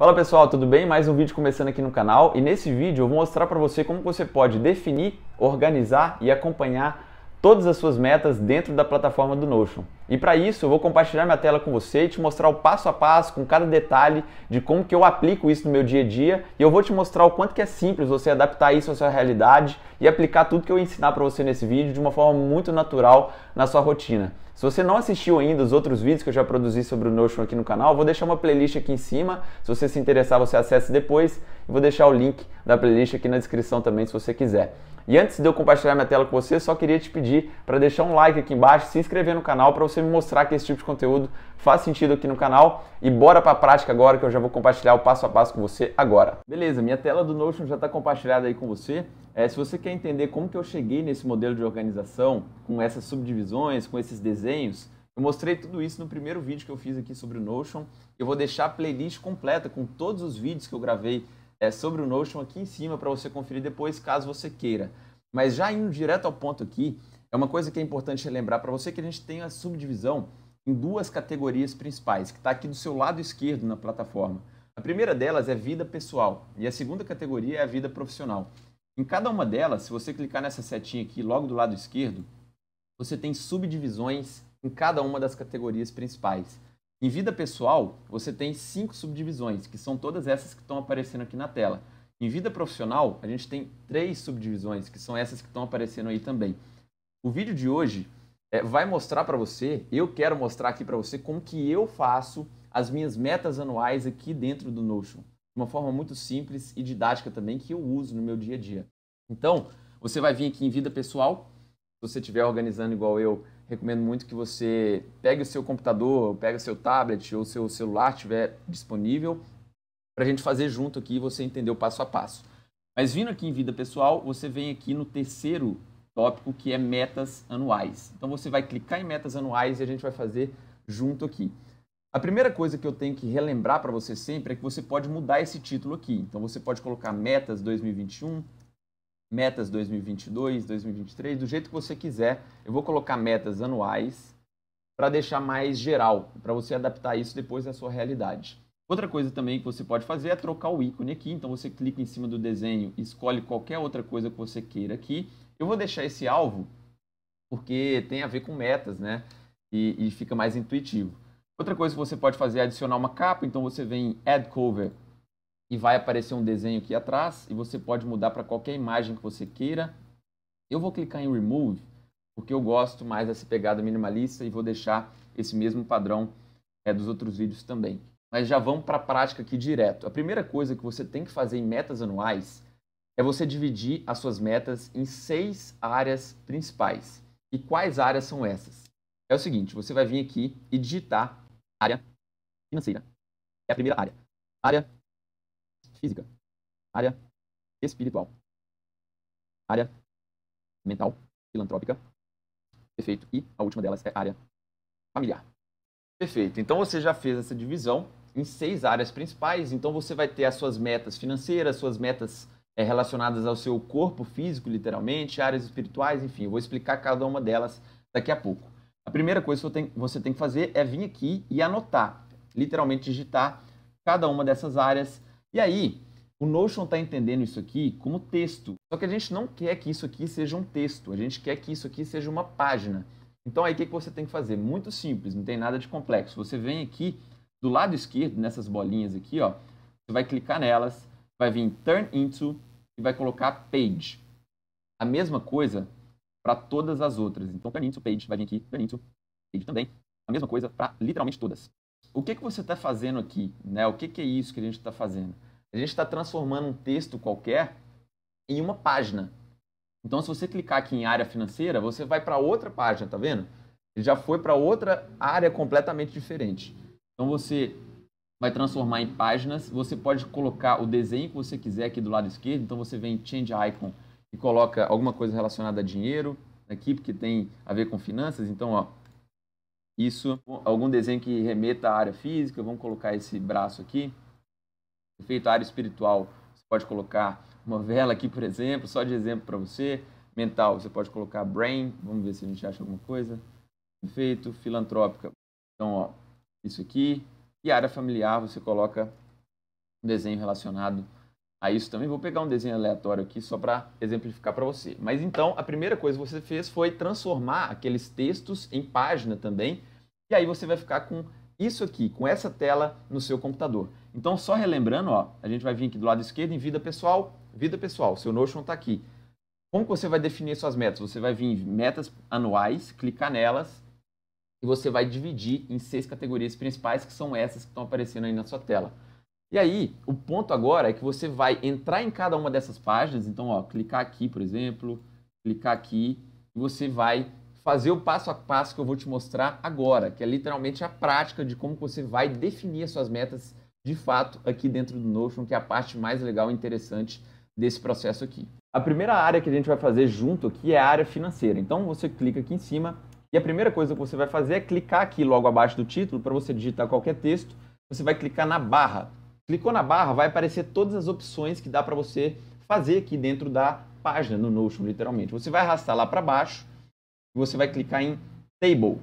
Fala pessoal, tudo bem? Mais um vídeo começando aqui no canal e nesse vídeo eu vou mostrar para você como você pode definir, organizar e acompanhar todas as suas metas dentro da plataforma do Notion. E para isso eu vou compartilhar minha tela com você e te mostrar o passo a passo com cada detalhe de como que eu aplico isso no meu dia a dia e eu vou te mostrar o quanto que é simples você adaptar isso à sua realidade e aplicar tudo que eu ensinar para você nesse vídeo de uma forma muito natural na sua rotina. Se você não assistiu ainda os outros vídeos que eu já produzi sobre o Notion aqui no canal, vou deixar uma playlist aqui em cima. Se você se interessar, você acesse depois. E vou deixar o link da playlist aqui na descrição também, se você quiser. E antes de eu compartilhar minha tela com você, só queria te pedir para deixar um like aqui embaixo, se inscrever no canal para você me mostrar que esse tipo de conteúdo faz sentido aqui no canal. E bora para a prática agora que eu já vou compartilhar o passo a passo com você agora. Beleza, minha tela do Notion já está compartilhada aí com você. É, se você quer entender como que eu cheguei nesse modelo de organização, com essas subdivisões, com esses desenhos, desenhos. Eu mostrei tudo isso no primeiro vídeo que eu fiz aqui sobre o Notion. Eu vou deixar a playlist completa com todos os vídeos que eu gravei é, sobre o Notion aqui em cima para você conferir depois, caso você queira. Mas já indo direto ao ponto aqui, é uma coisa que é importante lembrar para você que a gente tem a subdivisão em duas categorias principais, que está aqui do seu lado esquerdo na plataforma. A primeira delas é vida pessoal e a segunda categoria é a vida profissional. Em cada uma delas, se você clicar nessa setinha aqui logo do lado esquerdo, você tem subdivisões em cada uma das categorias principais. Em vida pessoal, você tem cinco subdivisões, que são todas essas que estão aparecendo aqui na tela. Em vida profissional, a gente tem três subdivisões, que são essas que estão aparecendo aí também. O vídeo de hoje é, vai mostrar para você, eu quero mostrar aqui para você como que eu faço as minhas metas anuais aqui dentro do Notion, de uma forma muito simples e didática também que eu uso no meu dia a dia. Então, você vai vir aqui em vida pessoal, se você estiver organizando igual eu, recomendo muito que você pegue o seu computador, pegue o seu tablet ou seu celular estiver disponível para a gente fazer junto aqui e você entender o passo a passo. Mas vindo aqui em vida pessoal, você vem aqui no terceiro tópico que é metas anuais. Então você vai clicar em metas anuais e a gente vai fazer junto aqui. A primeira coisa que eu tenho que relembrar para você sempre é que você pode mudar esse título aqui. Então você pode colocar metas 2021, metas 2022, 2023, do jeito que você quiser. Eu vou colocar metas anuais para deixar mais geral, para você adaptar isso depois à sua realidade. Outra coisa também que você pode fazer é trocar o ícone aqui. Então você clica em cima do desenho, escolhe qualquer outra coisa que você queira aqui. Eu vou deixar esse alvo porque tem a ver com metas, né? E, e fica mais intuitivo. Outra coisa que você pode fazer é adicionar uma capa. Então você vem em Add Cover e vai aparecer um desenho aqui atrás e você pode mudar para qualquer imagem que você queira. Eu vou clicar em Remove porque eu gosto mais dessa pegada minimalista e vou deixar esse mesmo padrão é, dos outros vídeos também. Mas já vamos para a prática aqui direto. A primeira coisa que você tem que fazer em metas anuais é você dividir as suas metas em seis áreas principais. E quais áreas são essas? É o seguinte, você vai vir aqui e digitar área financeira. É a primeira área. Área física, área espiritual, área mental, filantrópica, perfeito, e a última delas é área familiar. Perfeito. Então você já fez essa divisão em seis áreas principais. Então você vai ter as suas metas financeiras, suas metas é, relacionadas ao seu corpo físico, literalmente, áreas espirituais, enfim. Eu vou explicar cada uma delas daqui a pouco. A primeira coisa que você tem que fazer é vir aqui e anotar, literalmente digitar cada uma dessas áreas e aí, o Notion está entendendo isso aqui como texto. Só que a gente não quer que isso aqui seja um texto, a gente quer que isso aqui seja uma página. Então aí o que, que você tem que fazer? Muito simples, não tem nada de complexo. Você vem aqui do lado esquerdo, nessas bolinhas aqui, ó, você vai clicar nelas, vai vir Turn Into e vai colocar Page. A mesma coisa para todas as outras. Então Turn Into Page, vai vir aqui, Turn Into Page também. A mesma coisa para literalmente todas o que, que você está fazendo aqui? Né? O que, que é isso que a gente está fazendo? A gente está transformando um texto qualquer em uma página. Então, se você clicar aqui em área financeira, você vai para outra página, tá vendo? Ele já foi para outra área completamente diferente. Então, você vai transformar em páginas. Você pode colocar o desenho que você quiser aqui do lado esquerdo. Então, você vem em Change Icon e coloca alguma coisa relacionada a dinheiro aqui, porque tem a ver com finanças. Então, ó, isso, algum desenho que remeta à área física, vamos colocar esse braço aqui. Efeito área espiritual, você pode colocar uma vela aqui, por exemplo, só de exemplo para você. Mental, você pode colocar brain, vamos ver se a gente acha alguma coisa. Efeito filantrópica, então, ó, isso aqui. E área familiar, você coloca um desenho relacionado a isso também. Vou pegar um desenho aleatório aqui só para exemplificar para você. Mas então, a primeira coisa que você fez foi transformar aqueles textos em página também e aí você vai ficar com isso aqui, com essa tela no seu computador. Então, só relembrando, ó, a gente vai vir aqui do lado esquerdo em vida pessoal, vida pessoal, seu Notion está aqui. Como que você vai definir suas metas? Você vai vir em metas anuais, clicar nelas e você vai dividir em seis categorias principais, que são essas que estão aparecendo aí na sua tela. E aí, o ponto agora é que você vai entrar em cada uma dessas páginas, então, ó, clicar aqui, por exemplo, clicar aqui, e você vai fazer o passo a passo que eu vou te mostrar agora, que é literalmente a prática de como você vai definir as suas metas de fato aqui dentro do Notion, que é a parte mais legal e interessante desse processo aqui. A primeira área que a gente vai fazer junto aqui é a área financeira. Então você clica aqui em cima e a primeira coisa que você vai fazer é clicar aqui logo abaixo do título para você digitar qualquer texto. Você vai clicar na barra. Clicou na barra, vai aparecer todas as opções que dá para você fazer aqui dentro da página no Notion, literalmente. Você vai arrastar lá para baixo você vai clicar em Table.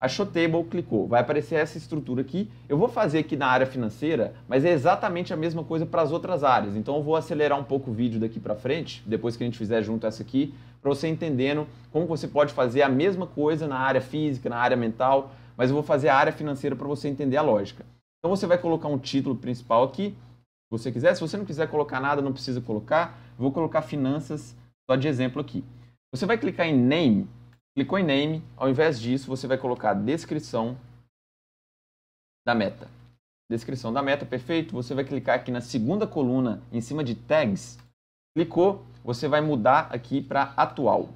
Achou Table, clicou. Vai aparecer essa estrutura aqui. Eu vou fazer aqui na área financeira, mas é exatamente a mesma coisa para as outras áreas. Então eu vou acelerar um pouco o vídeo daqui para frente, depois que a gente fizer junto essa aqui, para você entendendo como você pode fazer a mesma coisa na área física, na área mental, mas eu vou fazer a área financeira para você entender a lógica. Então você vai colocar um título principal aqui, se você quiser. Se você não quiser colocar nada, não precisa colocar. vou colocar finanças só de exemplo aqui. Você vai clicar em name Clicou em name, ao invés disso, você vai colocar descrição da meta. Descrição da meta, perfeito? Você vai clicar aqui na segunda coluna, em cima de tags. Clicou, você vai mudar aqui para atual.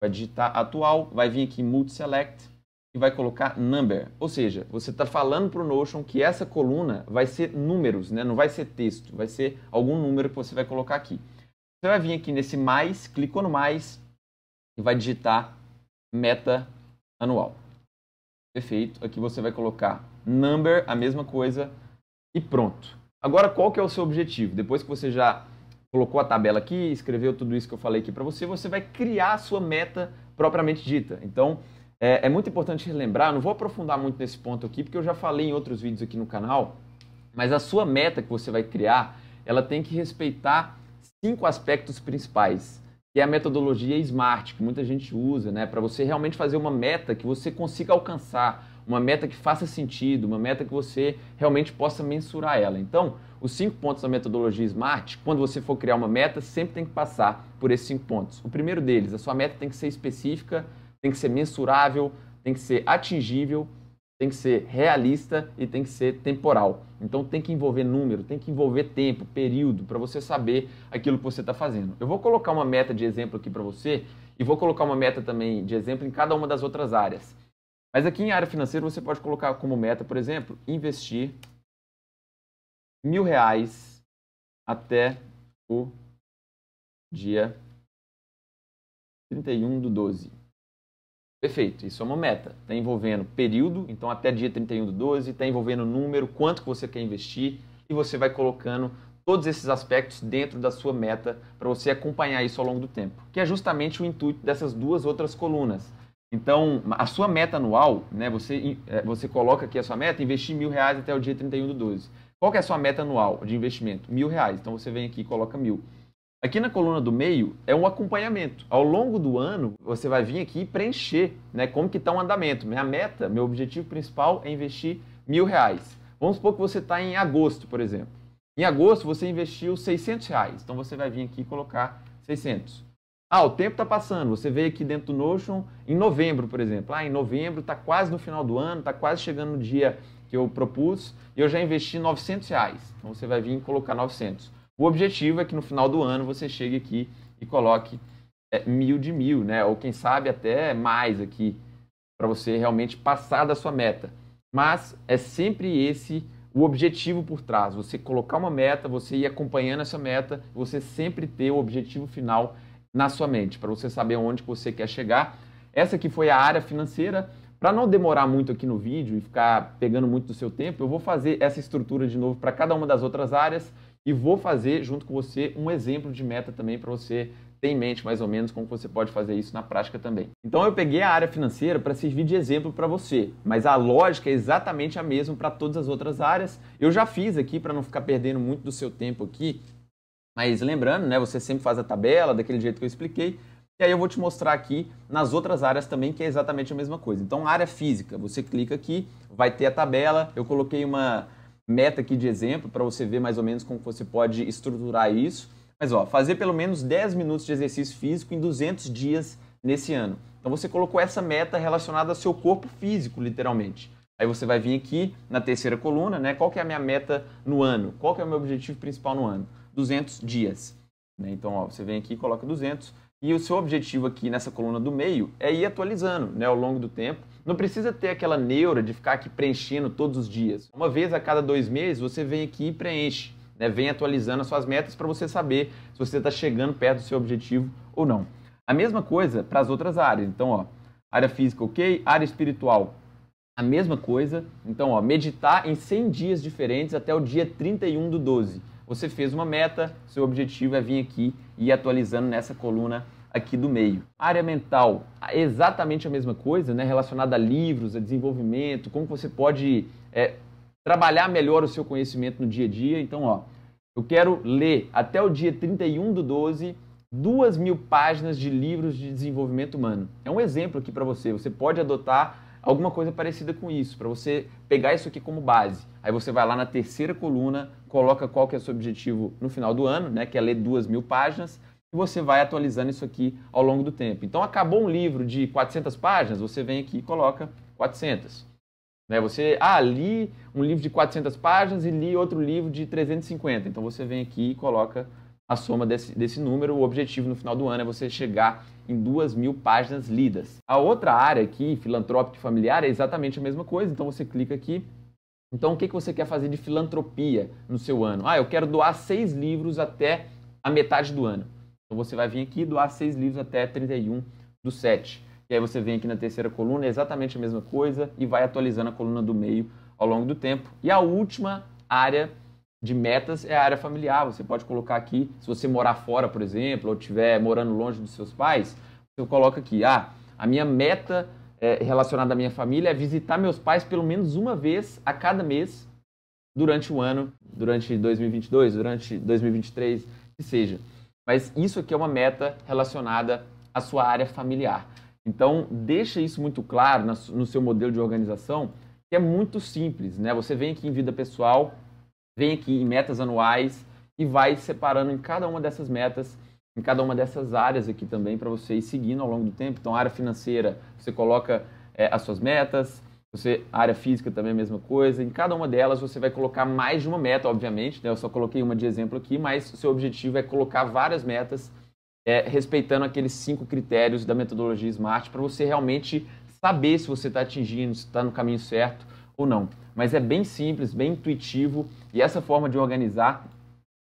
Vai digitar atual, vai vir aqui multi-select e vai colocar number. Ou seja, você está falando para o Notion que essa coluna vai ser números, né? não vai ser texto, vai ser algum número que você vai colocar aqui. Você vai vir aqui nesse mais, clicou no mais, e vai digitar meta anual. Perfeito. Aqui você vai colocar number, a mesma coisa, e pronto. Agora, qual que é o seu objetivo? Depois que você já colocou a tabela aqui, escreveu tudo isso que eu falei aqui para você, você vai criar a sua meta propriamente dita. Então, é, é, muito importante relembrar, não vou aprofundar muito nesse ponto aqui, porque eu já falei em outros vídeos aqui no canal, mas a sua meta que você vai criar, ela tem que respeitar cinco aspectos principais que é a metodologia SMART, que muita gente usa, né? Para você realmente fazer uma meta que você consiga alcançar, uma meta que faça sentido, uma meta que você realmente possa mensurar ela. Então, os cinco pontos da metodologia SMART, quando você for criar uma meta, sempre tem que passar por esses cinco pontos. O primeiro deles, a sua meta tem que ser específica, tem que ser mensurável, tem que ser atingível tem que ser realista e tem que ser temporal. Então tem que envolver número, tem que envolver tempo, período, para você saber aquilo que você está fazendo. Eu vou colocar uma meta de exemplo aqui para você e vou colocar uma meta também de exemplo em cada uma das outras áreas. Mas aqui em área financeira você pode colocar como meta, por exemplo, investir mil reais até o dia 31 do 12. Perfeito, isso é uma meta. Está envolvendo período, então até dia 31 do 12, está envolvendo número, quanto que você quer investir, e você vai colocando todos esses aspectos dentro da sua meta para você acompanhar isso ao longo do tempo, que é justamente o intuito dessas duas outras colunas. Então, a sua meta anual, né, você, é, você coloca aqui a sua meta, investir mil reais até o dia 31 do 12. Qual que é a sua meta anual de investimento? Mil reais. Então, você vem aqui e coloca mil. Aqui na coluna do meio é um acompanhamento. Ao longo do ano, você vai vir aqui e preencher né, como que está o um andamento. Minha meta, meu objetivo principal é investir mil reais. Vamos supor que você está em agosto, por exemplo. Em agosto, você investiu 600 reais. Então, você vai vir aqui e colocar 600. Ah, o tempo está passando. Você veio aqui dentro do Notion em novembro, por exemplo. Ah, em novembro está quase no final do ano, está quase chegando no dia que eu propus e eu já investi 900 reais. Então, você vai vir e colocar 900. O objetivo é que no final do ano você chegue aqui e coloque é, mil de mil, né? Ou quem sabe até mais aqui, para você realmente passar da sua meta. Mas é sempre esse o objetivo por trás. Você colocar uma meta, você ir acompanhando essa meta, você sempre ter o objetivo final na sua mente, para você saber onde você quer chegar. Essa aqui foi a área financeira. Para não demorar muito aqui no vídeo e ficar pegando muito do seu tempo, eu vou fazer essa estrutura de novo para cada uma das outras áreas e vou fazer junto com você um exemplo de meta também para você ter em mente mais ou menos como você pode fazer isso na prática também. Então eu peguei a área financeira para servir de exemplo para você, mas a lógica é exatamente a mesma para todas as outras áreas. Eu já fiz aqui para não ficar perdendo muito do seu tempo aqui, mas lembrando, né, você sempre faz a tabela daquele jeito que eu expliquei. E aí eu vou te mostrar aqui nas outras áreas também que é exatamente a mesma coisa. Então, área física, você clica aqui, vai ter a tabela. Eu coloquei uma meta aqui de exemplo para você ver mais ou menos como você pode estruturar isso. Mas ó, fazer pelo menos 10 minutos de exercício físico em 200 dias nesse ano. Então você colocou essa meta relacionada ao seu corpo físico, literalmente. Aí você vai vir aqui na terceira coluna, né? Qual que é a minha meta no ano? Qual que é o meu objetivo principal no ano? 200 dias. Né? Então, ó, você vem aqui e coloca 200. E o seu objetivo aqui nessa coluna do meio é ir atualizando né, ao longo do tempo não precisa ter aquela neura de ficar aqui preenchendo todos os dias. Uma vez a cada dois meses você vem aqui e preenche. Né? Vem atualizando as suas metas para você saber se você está chegando perto do seu objetivo ou não. A mesma coisa para as outras áreas. Então, ó, área física, ok? Área espiritual, a mesma coisa. Então, ó, meditar em 100 dias diferentes até o dia 31 do 12. Você fez uma meta, seu objetivo é vir aqui e ir atualizando nessa coluna aqui do meio. área mental, exatamente a mesma coisa, né? relacionada a livros, a desenvolvimento, como você pode é, trabalhar melhor o seu conhecimento no dia a dia. Então, ó, eu quero ler até o dia 31 do 12 duas mil páginas de livros de desenvolvimento humano. É um exemplo aqui para você. Você pode adotar alguma coisa parecida com isso, para você pegar isso aqui como base. Aí você vai lá na terceira coluna, coloca qual que é o seu objetivo no final do ano, né, que é ler duas mil páginas e você vai atualizando isso aqui ao longo do tempo. Então, acabou um livro de 400 páginas, você vem aqui e coloca 400. Né? Você, ah, li um livro de 400 páginas e li outro livro de 350. Então, você vem aqui e coloca a soma desse, desse número. O objetivo no final do ano é você chegar em duas mil páginas lidas. A outra área aqui, filantrópica e familiar, é exatamente a mesma coisa. Então, você clica aqui. Então, o que, que você quer fazer de filantropia no seu ano? Ah, eu quero doar seis livros até a metade do ano. Então, você vai vir aqui e doar seis livros até 31 do 7. E aí você vem aqui na terceira coluna, é exatamente a mesma coisa, e vai atualizando a coluna do meio ao longo do tempo. E a última área de metas é a área familiar. Você pode colocar aqui, se você morar fora, por exemplo, ou estiver morando longe dos seus pais, você coloca aqui, ah, a minha meta é, relacionada à minha família é visitar meus pais pelo menos uma vez a cada mês durante o ano, durante 2022, durante 2023, que seja mas isso aqui é uma meta relacionada à sua área familiar. Então, deixa isso muito claro no seu modelo de organização, que é muito simples, né? Você vem aqui em vida pessoal, vem aqui em metas anuais e vai separando em cada uma dessas metas, em cada uma dessas áreas aqui também para você ir seguindo ao longo do tempo. Então, área financeira, você coloca é, as suas metas, você, área física também é a mesma coisa. Em cada uma delas você vai colocar mais de uma meta, obviamente. Né? Eu só coloquei uma de exemplo aqui, mas o seu objetivo é colocar várias metas, é, respeitando aqueles cinco critérios da metodologia SMART para você realmente saber se você está atingindo, se está no caminho certo ou não. Mas é bem simples, bem intuitivo e essa forma de organizar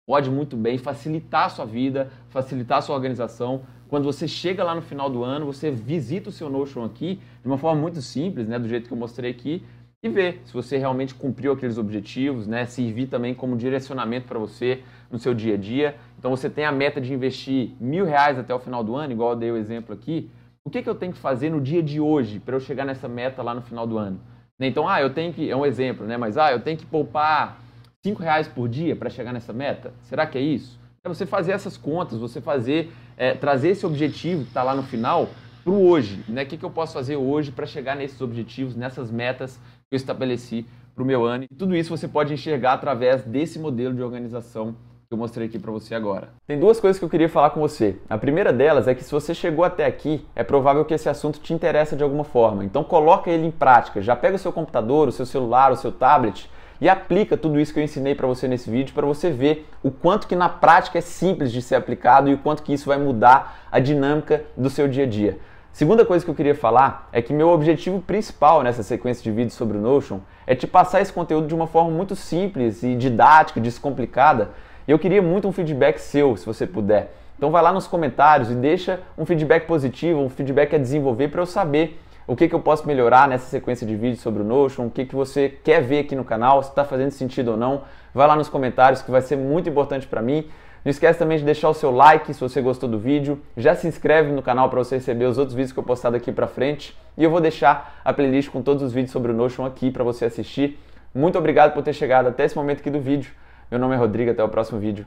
pode muito bem facilitar a sua vida, facilitar a sua organização, quando você chega lá no final do ano, você visita o seu Notion aqui de uma forma muito simples, né, do jeito que eu mostrei aqui, e vê se você realmente cumpriu aqueles objetivos, né, servir também como direcionamento para você no seu dia a dia. Então você tem a meta de investir mil reais até o final do ano, igual eu dei o exemplo aqui. O que, que eu tenho que fazer no dia de hoje para eu chegar nessa meta lá no final do ano? Né, então, ah, eu tenho que. É um exemplo, né? Mas, ah, eu tenho que poupar 5 reais por dia para chegar nessa meta? Será que é isso? É você fazer essas contas, você fazer, é, trazer esse objetivo que está lá no final para o hoje, né? O que, que eu posso fazer hoje para chegar nesses objetivos, nessas metas que eu estabeleci para o meu ano. E tudo isso você pode enxergar através desse modelo de organização que eu mostrei aqui para você agora. Tem duas coisas que eu queria falar com você. A primeira delas é que se você chegou até aqui, é provável que esse assunto te interessa de alguma forma. Então coloca ele em prática. Já pega o seu computador, o seu celular, o seu tablet e aplica tudo isso que eu ensinei para você nesse vídeo para você ver o quanto que na prática é simples de ser aplicado e o quanto que isso vai mudar a dinâmica do seu dia a dia. Segunda coisa que eu queria falar é que meu objetivo principal nessa sequência de vídeos sobre o Notion é te passar esse conteúdo de uma forma muito simples e didática, descomplicada. E eu queria muito um feedback seu, se você puder. Então vai lá nos comentários e deixa um feedback positivo, um feedback a desenvolver para eu saber o que, que eu posso melhorar nessa sequência de vídeos sobre o Notion, o que, que você quer ver aqui no canal, se está fazendo sentido ou não. Vai lá nos comentários que vai ser muito importante para mim. Não esquece também de deixar o seu like se você gostou do vídeo. Já se inscreve no canal para você receber os outros vídeos que eu postar daqui para frente. E eu vou deixar a playlist com todos os vídeos sobre o Notion aqui para você assistir. Muito obrigado por ter chegado até esse momento aqui do vídeo. Meu nome é Rodrigo, até o próximo vídeo.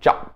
Tchau!